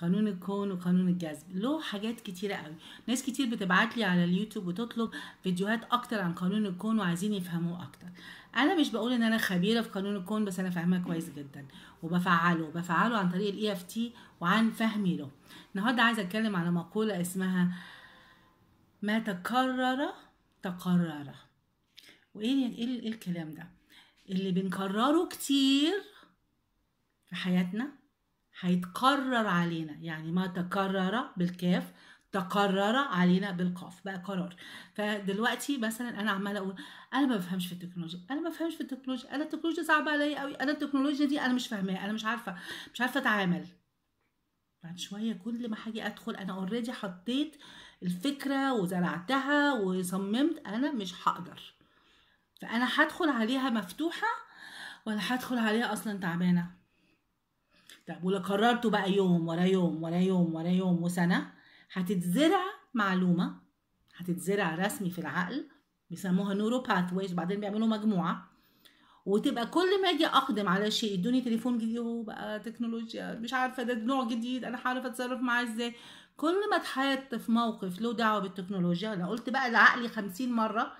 قانون الكون وقانون الجذب له حاجات كتيرة قوي ناس كتير بتبعت لي على اليوتيوب وتطلب فيديوهات اكتر عن قانون الكون وعايزين يفهموه اكتر انا مش بقول ان انا خبيره في قانون الكون بس انا فاهمها كويس جدا وبفعله بفعله عن طريق الاي اف e تي وعن فهمي له النهارده عايزه اتكلم على مقوله اسمها ما تكرر تقرر وايه إيه, ايه الكلام ده اللي بنكرره كتير في حياتنا هيتقرر علينا يعني ما تكرر بالكاف تقرر علينا بالقاف بقى قرار فدلوقتي مثلا انا عماله اقول انا ما بفهمش في التكنولوجيا انا ما بفهمش في التكنولوجيا انا التكنولوجيا صعبه عليا قوي انا التكنولوجيا دي انا مش فاهماها انا مش عارفه مش عارفه اتعامل بعد شويه كل ما هاجي ادخل انا اوريدي حطيت الفكره وزرعتها وصممت انا مش هقدر فانا هدخل عليها مفتوحه ولا هدخل عليها اصلا تعبانه طب ولو ولقررته بقى يوم ورا يوم ورا يوم ورا يوم وسنة هتتزرع معلومة هتتزرع رسمي في العقل بيسموها نورو باثويز وبعدين بيعملوا مجموعة وتبقى كل ما اجي اقدم على شيء يدوني تليفون جديد هو بقى تكنولوجيا مش عارفه ده نوع جديد انا هعرف اتصرف معاه ازاي كل ما اتحط في موقف له دعوه بالتكنولوجيا انا قلت بقى لعقلي خمسين مره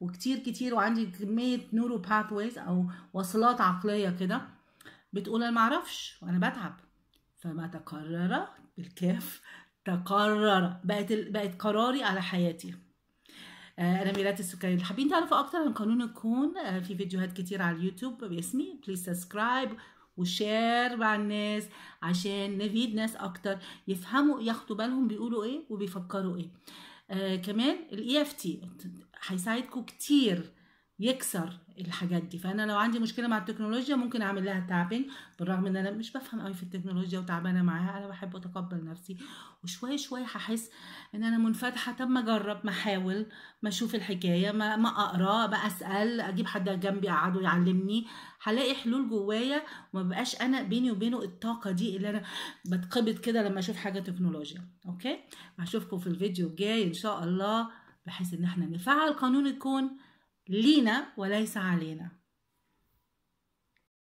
وكتير كتير وعندي كميه نورو باثويز او وصلات عقليه كده بتقول انا معرفش وانا بتعب فما تقرر بالكاف تقرر بقت ال... بقت قراري على حياتي آه، انا ميلاد السكري حابين تعرفوا اكتر عن قانون الكون آه، في فيديوهات كتير على اليوتيوب باسمي بليز سبسكرايب وشير مع الناس عشان نفيد ناس اكتر يفهموا ياخدوا بالهم بيقولوا ايه وبيفكروا ايه آه كمان الاي اف e تي هيساعدكم كتير يكسر الحاجات دي فانا لو عندي مشكله مع التكنولوجيا ممكن اعمل لها تابنج بالرغم ان انا مش بفهم قوي في التكنولوجيا وتعبانه معاها انا بحب اتقبل نفسي وشويه شويه هحس ان انا منفتحه طب ما اجرب ما احاول ما اشوف الحكايه ما ما اقرا ما اسال اجيب حد جنبي اقعده يعلمني هلاقي حلول جوايا وما بقاش انا بيني وبينه الطاقه دي اللي انا بتقبض كده لما اشوف حاجه تكنولوجيا اوكي هشوفكم في الفيديو الجاي ان شاء الله بحيث ان احنا نفعل قانون الكون لينا وليس علينا